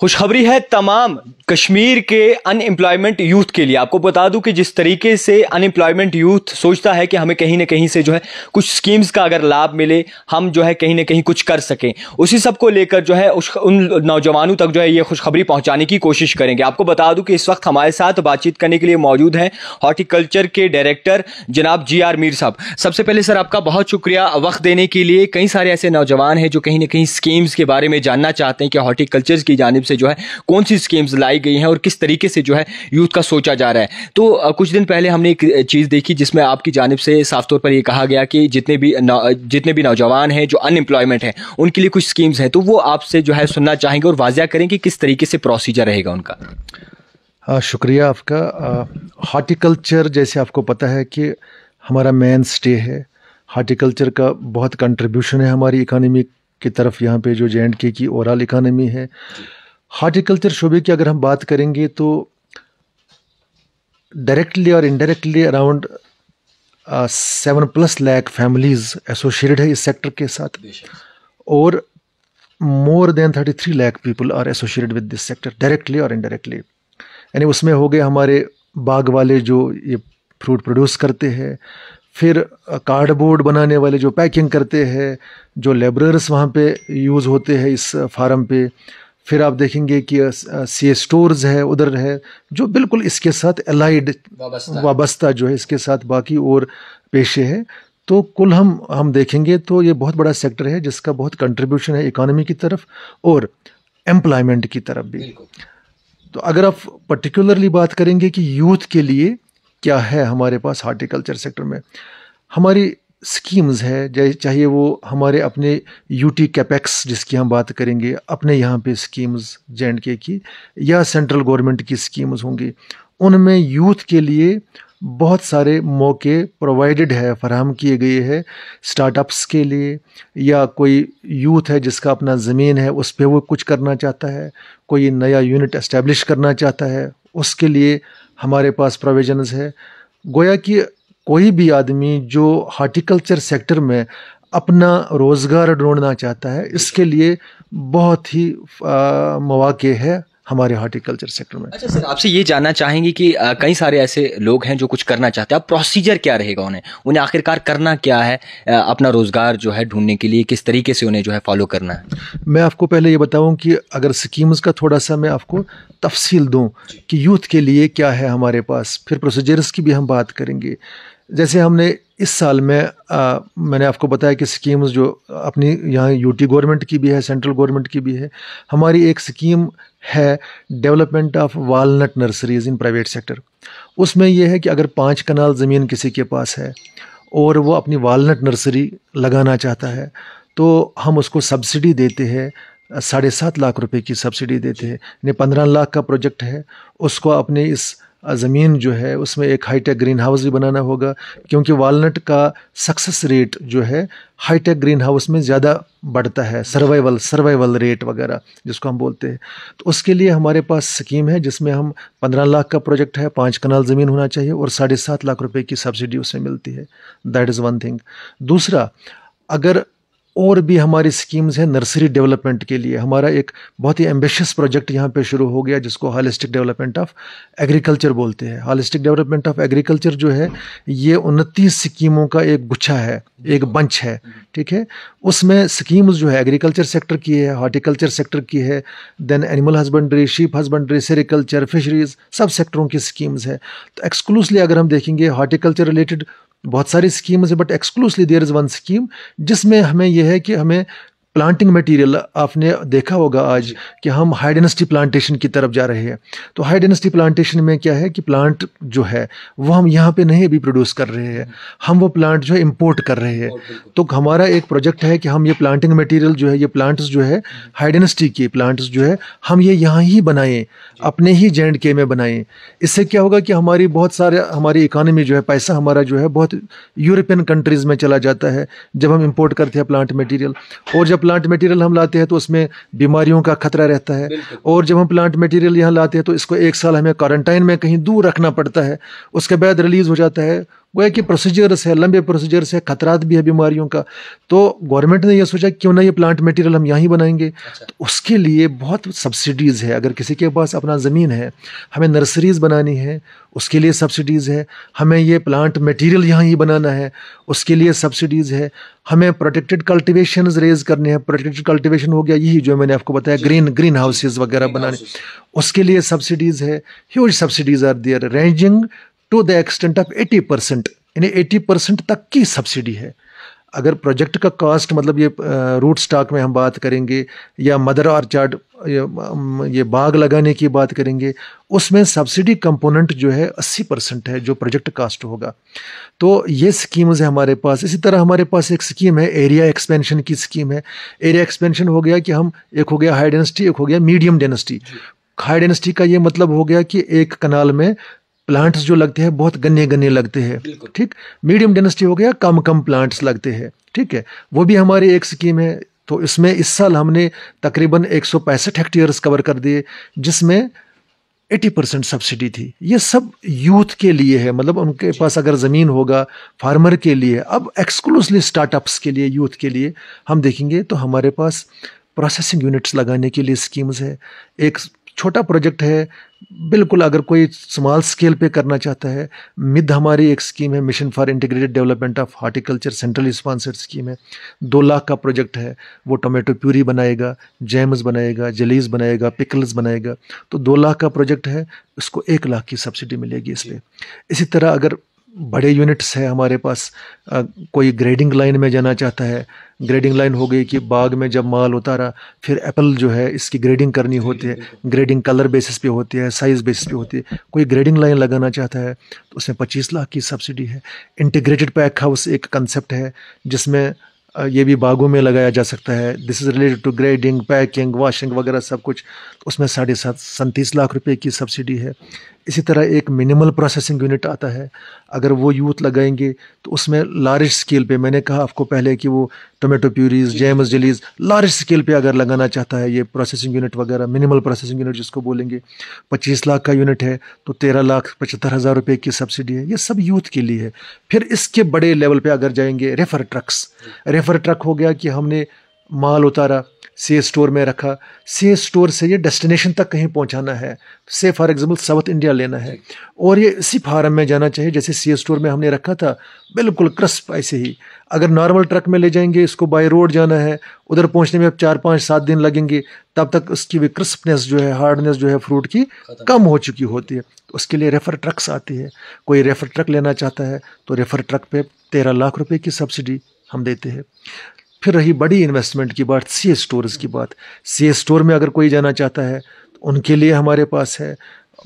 खुशखबरी है तमाम कश्मीर के अनएम्प्लॉयमेंट यूथ के लिए आपको बता दूं कि जिस तरीके से अनएम्प्लॉयमेंट यूथ सोचता है कि हमें कहीं ना कहीं से जो है कुछ स्कीम्स का अगर लाभ मिले हम जो है कहीं ना कहीं कुछ कर सकें उसी सब को लेकर जो है उस उन नौजवानों तक जो है ये खुशखबरी पहुंचाने की कोशिश करेंगे आपको बता दूँ कि इस वक्त हमारे साथ बातचीत करने के लिए मौजूद हैं हॉर्टिकल्चर के डायरेक्टर जनाब जी आर मीर साहब सबसे पहले सर आपका बहुत शुक्रिया वक्त देने के लिए कई सारे ऐसे नौजवान हैं जो कहीं ना कहीं स्कीम्स के बारे में जानना चाहते हैं कि हॉर्टिकल्चर की जानब से जो है कौन सी स्कीम्स लाई गई हैं और किस तरीके से जो है यूथ का सोचा जा रहा है तो कुछ दिन पहले हमने एक चीज़ देखी जिसमें आपकी जानब से साफ तौर पर यह कहा गया कि जितने भी जितने भी नौजवान हैं जो अनएम्प्लॉयमेंट हैं उनके लिए कुछ स्कीम्स हैं तो वो आपसे जो है सुनना चाहेंगे और वाजिया करें कि किस तरीके से प्रोसीजर रहेगा उनका आ, हाँ, शुक्रिया आपका हार्टिकल्चर जैसे आपको पता है कि हमारा मेन स्टे है हार्टिकल्चर का बहुत कंट्रीब्यूशन है हमारी इकानमी की तरफ यहाँ पे जो जे एंड के की ओवरऑल इकानमी है हार्टिकल्चर शोबे की अगर हम बात करेंगे तो डायरेक्टली और indirectly around seven plus lakh families associated है इस सेक्टर के साथ और more than thirty three lakh people are associated with this sector directly और इनडायरेक्टली यानी उसमें हो गए हमारे बाग वाले जो ये फ्रूट प्रोड्यूस करते हैं फिर कार्डबोर्ड uh, बनाने वाले जो पैकिंग करते हैं जो लेबरर्स वहाँ पे यूज़ होते हैं इस फार्म uh, पे फिर आप देखेंगे कि सी स्टोर्स है उधर है जो बिल्कुल इसके साथ एलाइड वाबस्ता जो है इसके साथ बाकी और पेशे हैं तो कुल हम हम देखेंगे तो ये बहुत बड़ा सेक्टर है जिसका बहुत कंट्रीब्यूशन है इकोनॉमी की तरफ और एम्प्लॉयमेंट की तरफ भी तो अगर आप पर्टिकुलरली बात करेंगे कि यूथ के लिए क्या है हमारे पास हार्टिकल्चर सेक्टर में हमारी स्कीम्स है चाहे वो हमारे अपने यूटी कैपेक्स जिसकी हम बात करेंगे अपने यहाँ पे स्कीम्स जे एंड के की या सेंट्रल गवर्नमेंट की स्कीम्स होंगी उनमें यूथ के लिए बहुत सारे मौके प्रोवाइडेड है फराहम किए गए हैं स्टार्टअप्स के लिए या कोई यूथ है जिसका अपना ज़मीन है उस पर वो कुछ करना चाहता है कोई नया यूनिट इस्टेब्लिश करना चाहता है उसके लिए हमारे पास प्रोविजनस है गोया कि कोई भी आदमी जो हार्टिकल्चर सेक्टर में अपना रोज़गार ढूंढना चाहता है इसके लिए बहुत ही मौाक़े है हमारे हार्टिकल्चर सेक्टर में अच्छा सर आपसे ये जानना चाहेंगे कि कई सारे ऐसे लोग हैं जो कुछ करना चाहते हैं अब प्रोसीजर क्या रहेगा उन्हें उन्हें आखिरकार करना क्या है अपना रोज़गार जो है ढूंढने के लिए किस तरीके से उन्हें जो है फॉलो करना है मैं आपको पहले ये बताऊं कि अगर स्कीम्स का थोड़ा सा मैं आपको तफसील दूँ कि यूथ के लिए क्या है हमारे पास फिर प्रोसीजर्स की भी हम बात करेंगे जैसे हमने इस साल में आ, मैंने आपको बताया कि स्कीम्स जो अपनी यहाँ यूटी गवर्नमेंट की भी है सेंट्रल गवर्नमेंट की भी है हमारी एक स्कीम है development of walnut nurseries in private sector उसमें यह है कि अगर पाँच कनाल ज़मीन किसी के पास है और वो अपनी वालनट नर्सरी लगाना चाहता है तो हम उसको सब्सिडी देते हैं साढ़े सात लाख रुपए की सब्सिडी देते हैं यानी पंद्रह लाख का प्रोजेक्ट है उसको अपने इस ज़मीन जो है उसमें एक हाईटेक ग्रीन हाउस भी बनाना होगा क्योंकि वालनट का सक्सेस रेट जो है हाईटेक ग्रीन हाउस में ज़्यादा बढ़ता है सर्वाइवल सर्वाइवल रेट वगैरह जिसको हम बोलते हैं तो उसके लिए हमारे पास स्कीम है जिसमें हम पंद्रह लाख का प्रोजेक्ट है पाँच कनाल ज़मीन होना चाहिए और साढ़े सात लाख रुपये की सब्सिडी उसमें मिलती है दैट इज़ वन थिंग दूसरा अगर और भी हमारी स्कीम्स हैं नर्सरी डेवलपमेंट के लिए हमारा एक बहुत ही एम्बिशियस प्रोजेक्ट यहाँ पे शुरू हो गया जिसको हॉलिस्टिक डेवलपमेंट ऑफ एग्रीकल्चर बोलते हैं हॉलिस्टिक डेवलपमेंट ऑफ एग्रीकल्चर जो है ये उनतीस स्कीमों का एक गुच्छा है एक बंच है ठीक है उसमें स्कीम्स जो है एग्रीकल्चर सेक्टर की है हॉर्टिकल्चर सेक्टर की है then animal husbandry sheep husbandry sericulture fisheries सब सेक्टरों की स्कीम्स है तो एक्सक्लूसली अगर हम देखेंगे हॉर्टिकल्चर रिलेटेड बहुत सारी स्कीम्स है but exclusively there is one scheme जिसमें हमें यह है कि हमें प्लांटिंग मटेरियल आपने देखा होगा आज कि हम हाई डेंसिटी प्लांटेशन की तरफ जा रहे हैं तो हाई डेंसिटी प्लांटेशन में क्या है कि प्लांट जो है वो हम यहाँ पे नहीं अभी प्रोड्यूस कर रहे हैं हम वो प्लांट जो है इम्पोर्ट कर रहे हैं तो हमारा एक प्रोजेक्ट है कि हम ये प्लांटिंग मटेरियल जो है ये प्लांट्स जो है हाई डेंसिटी के प्लांट्स जो है हम ये यहाँ ही बनाएं अपने ही जे के में बनाएं इससे क्या होगा कि हमारी बहुत सारे हमारी इकानमी जो है पैसा हमारा जो है बहुत यूरोपियन कंट्रीज़ में चला जाता है जब हम इम्पोर्ट करते हैं प्लांट मटीरियल और जब प्लांट मटेरियल हम लाते हैं तो उसमें बीमारियों का खतरा रहता है और जब हम प्लांट मटेरियल यहाँ लाते हैं तो इसको एक साल हमें क्वारंटाइन में कहीं दूर रखना पड़ता है उसके बाद रिलीज़ हो जाता है गोया कि प्रोसीजर्स है लंबे प्रोसीजर्स है खतरात भी है बीमारियों का तो गवर्नमेंट ने यह सोचा क्यों ना ये प्लांट मटेरियल हम यहाँ ही बनाएंगे अच्छा। तो उसके लिए बहुत सब्सिडीज़ है अगर किसी के पास अपना ज़मीन है हमें नर्सरीज़ बनानी है उसके लिए सब्सिडीज़ है हमें ये प्लांट मटेरियल यहाँ ही बनाना है उसके लिए सब्सिडीज़ है हमें प्रोटेक्टेड कल्टिवेशन रेज करने हैं प्रोटेक्टेड कल्टिवेशन हो गया यही जो मैंने आपको बताया ग्रीन ग्रीन हाउसेज वगैरह बनाने उसके लिए सब्सिडीज़ है huge subsidies are there ranging to the extent of 80 percent यानी 80 परसेंट तक की सब्सिडी है अगर प्रोजेक्ट का कॉस्ट मतलब ये रूट स्टॉक में हम बात करेंगे या मदर ऑर्चार्ड ये बाग लगाने की बात करेंगे उसमें सब्सिडी कंपोनेंट जो है 80 परसेंट है जो प्रोजेक्ट कास्ट होगा तो ये स्कीम्स है हमारे पास इसी तरह हमारे पास एक स्कीम है एरिया एक्सपेंशन की स्कीम है एरिया एक्सपेंशन हो गया कि हम एक हो गया हाई डेंसिटी एक हो गया मीडियम डेंसिटी हाई डेंसिटी का ये मतलब हो गया कि एक कनाल में प्लांट्स जो लगते हैं बहुत गन्ने गन्ने लगते हैं ठीक मीडियम डेंसिटी हो गया कम कम प्लांट्स लगते हैं ठीक है वो भी हमारी एक स्कीम है तो इसमें इस साल हमने तकरीबन एक सौ पैंसठ हेक्टेयर्स कवर कर दिए जिसमें एटी परसेंट सब्सिडी थी ये सब यूथ के लिए है मतलब उनके पास अगर ज़मीन होगा फार्मर के लिए अब एक्सक्लूसिवली स्टार्टअप्स के लिए यूथ के लिए हम देखेंगे तो हमारे पास प्रोसेसिंग यूनिट्स लगाने के लिए स्कीम्स है एक छोटा प्रोजेक्ट है बिल्कुल अगर कोई स्मॉल स्केल पे करना चाहता है मिद हमारी एक स्कीम है mission for integrated development of horticulture central sponsored scheme है दो लाख का प्रोजेक्ट है वो टोमेटो प्यूरी बनाएगा जैम्स बनाएगा जलीस बनाएगा पिकल्स बनाएगा तो दो लाख का प्रोजेक्ट है उसको एक लाख की सब्सिडी मिलेगी इसलिए इसी तरह अगर बड़े यूनिट्स हैं हमारे पास आ, कोई ग्रेडिंग लाइन में जाना चाहता है ग्रेडिंग लाइन हो गई कि बाग में जब माल उतारा फिर एप्पल जो है इसकी ग्रेडिंग करनी होती है ग्रेडिंग कलर बेसिस पे होती है साइज़ बेसिस पे होती है कोई ग्रेडिंग लाइन लगाना चाहता है तो उसमें पच्चीस लाख की सब्सिडी है इंटीग्रेटेड पैक हाउस एक कंसेप्ट है जिसमें ये भी बागों में लगाया जा सकता है this is related to grading packing washing वगैरह सब कुछ तो उसमें साढ़े सात सैंतीस लाख रुपए की सब्सिडी है इसी तरह एक मिनिमल प्रोसेसिंग यूनिट आता है अगर वो यूथ लगाएंगे तो उसमें लार्ज स्केल पे मैंने कहा आपको पहले कि वो tomato purees jams jellies large scale पे अगर लगाना चाहता है ये प्रोसेसिंग यूनिट वगैरह मिनिमल प्रोसेसिंग यूनिट जिसको बोलेंगे पच्चीस लाख का यूनिट है तो तेरह लाख पचहत्तर हज़ार रुपये की सब्सिडी है ये सब यूथ के लिए है फिर इसके बड़े लेवल पर अगर जाएंगे रेफर ट्रक्स रेफर ट्रक हो गया कि हमने माल उतारा से स्टोर में रखा से स्टोर से ये डेस्टिनेशन तक कहीं पहुंचाना है से फॉर एग्जांपल साउथ इंडिया लेना है और ये इसी फार्म में जाना चाहिए जैसे सी स्टोर में हमने रखा था बिल्कुल क्रस्प ऐसे ही अगर नॉर्मल ट्रक में ले जाएंगे इसको बाय रोड जाना है उधर पहुंचने में अब चार पाँच सात दिन लगेंगे तब तक उसकी भी क्रिस्पनेस जो है हार्डनेस जो है फ्रूट की कम हो चुकी होती है तो उसके लिए रेफर ट्रक्स आती है कोई रेफर ट्रक लेना चाहता है तो रेफर ट्रक पे तेरह लाख रुपये की सब्सिडी हम देते हैं फिर रही बड़ी इन्वेस्टमेंट की बात सी स्टोर्स की बात सी स्टोर में अगर कोई जाना चाहता है तो उनके लिए हमारे पास है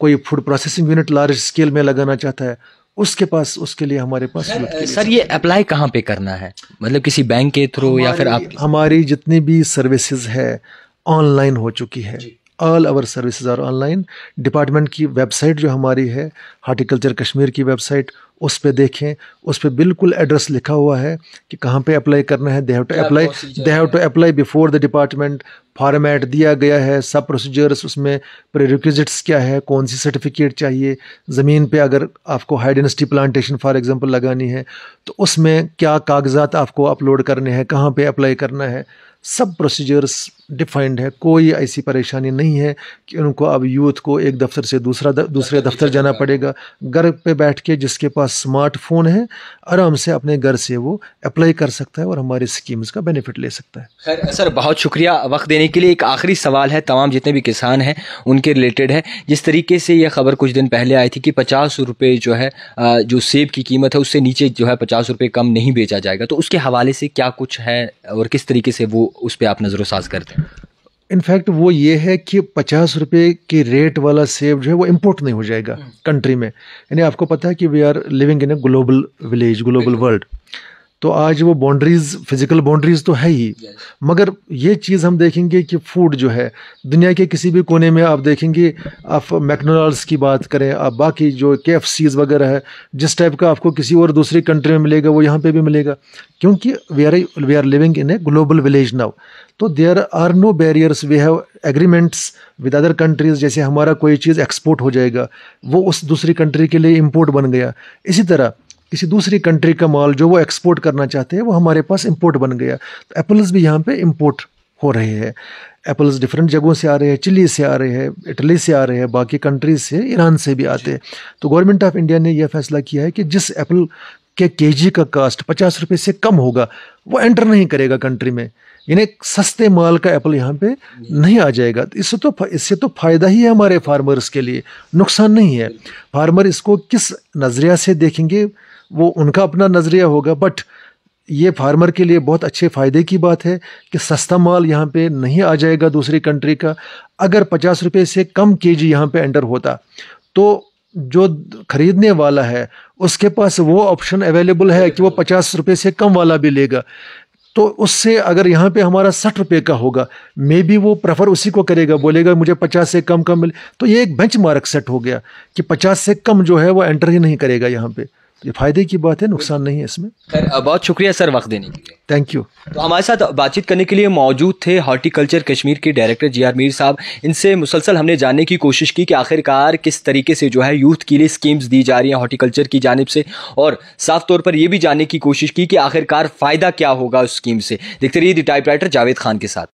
कोई food processing unit large scale में लगाना चाहता है उसके पास उसके लिए हमारे पास सर, सर ये अप्लाई कहाँ पे करना है मतलब किसी बैंक के थ्रू या फिर आप हमारी जितनी भी सर्विसेज है ऑनलाइन हो चुकी है all our services are online department की वेबसाइट जो हमारी है हार्टिकल्चर कश्मीर की वेबसाइट उस पर देखें उस पर बिल्कुल एड्रेस लिखा हुआ है कि कहाँ पे अप्लाई करना है they have to apply they have to apply before the department format दिया गया है सब प्रोसीजर्स उसमें प्रेरिक्विजिट्स क्या है कौन सी सर्टिफिकेट चाहिए ज़मीन पे अगर आपको high density plantation for example लगानी है तो उसमें क्या कागजात आपको अपलोड करने हैं कहाँ पे अप्लाई करना है सब प्रोसीजर्स डिफाइंड है कोई ऐसी परेशानी नहीं है कि उनको अब यूथ को एक दफ्तर से दूसरा द, दूसरे अच्छा, दफ्तर अच्छा, जाना अच्छा। पड़ेगा घर पे बैठ के जिसके पास स्मार्टफोन है आराम से अपने घर से वो अप्लाई कर सकता है और हमारी स्कीम्स का बेनिफिट ले सकता है खैर सर बहुत शुक्रिया वक्त देने के लिए एक आखिरी सवाल है तमाम जितने भी किसान हैं उनके रिलेटेड है जिस तरीके से यह खबर कुछ दिन पहले आई थी कि पचास रुपये जो है जो सेब की कीमत है उससे नीचे जो है पचास रुपये कम नहीं बेचा जाएगा तो उसके हवाले से क्या कुछ है और किस तरीके से वो उस पर आप नज़रसाज करते हैं इनफैक्ट वो ये है कि पचास रुपये के रेट वाला सेब जो है वो इम्पोर्ट नहीं हो जाएगा कंट्री हम्म। में यानी आपको पता है कि we are living in a global village global world तो आज वो बाउंड्रीज़ फिज़िकल बाउंड्रीज़ तो है ही मगर ये चीज़ हम देखेंगे कि फूड जो है दुनिया के किसी भी कोने में आप देखेंगे आप मैकडोनल्ड्स की बात करें आप बाकी जो के एफ सीज़ वगैरह है जिस टाइप का आपको किसी और दूसरी कंट्री में मिलेगा वो यहाँ पर भी मिलेगा क्योंकि we are we are living in a global village now तो there are no barriers we have agreements with other countries जैसे हमारा कोई चीज़ एक्सपोर्ट हो जाएगा वो उस दूसरी कंट्री के लिए इम्पोर्ट बन गया इसी तरह किसी दूसरी कंट्री का माल जो वो एक्सपोर्ट करना चाहते हैं वो हमारे पास इम्पोर्ट बन गया तो एप्पल्स भी यहाँ पे इम्पोर्ट हो रहे हैं एप्पल्स डिफरेंट जगहों से आ रहे हैं चिली से आ रहे हैं इटली से आ रहे हैं बाकी कंट्रीज से ईरान से भी आते हैं तो गवर्नमेंट ऑफ इंडिया ने यह फैसला किया है कि जिस एप्पल के के का कास्ट पचास रुपये से कम होगा वो एंटर नहीं करेगा कंट्री में यानी सस्ते माल का एप्पल यहाँ पे नहीं आ जाएगा इससे तो इससे तो फ़ायदा तो ही है हमारे फार्मर्स के लिए नुकसान नहीं है फार्मर इसको किस नज़रिया से देखेंगे वो उनका अपना नज़रिया होगा बट ये फार्मर के लिए बहुत अच्छे फ़ायदे की बात है कि सस्ता माल यहाँ पे नहीं आ जाएगा दूसरी कंट्री का अगर पचास रुपये से कम के जी यहाँ पर एंटर होता तो जो खरीदने वाला है उसके पास वो ऑप्शन अवेलेबल है कि वो पचास रुपये से कम वाला भी लेगा तो उससे अगर यहाँ पे हमारा साठ रुपये का होगा मे बी वो प्रेफर उसी को करेगा बोलेगा मुझे पचास से कम कम मिले तो ये एक बेंच मार्क सेट हो गया कि पचास से कम जो है वो एंटर ही नहीं करेगा यहाँ पर ये फायदे की बात है नुकसान नहीं है इसमें सर बहुत शुक्रिया सर वक्त देने के लिए थैंक यू तो हमारे साथ बातचीत करने के लिए मौजूद थे हॉर्टिकल्चर कश्मीर के डायरेक्टर जी आर मीर साहब इनसे मुसलसल हमने जानने की कोशिश की कि आखिरकार किस तरीके से जो है यूथ के लिए स्कीम्स दी जा रही हैं हॉर्टिकल्चर की जानब से और साफ तौर पर यह भी जानने की कोशिश की कि आखिरकार फ़ायदा क्या होगा उस स्कीम से देखते रहिए दी टाइप जावेद खान के साथ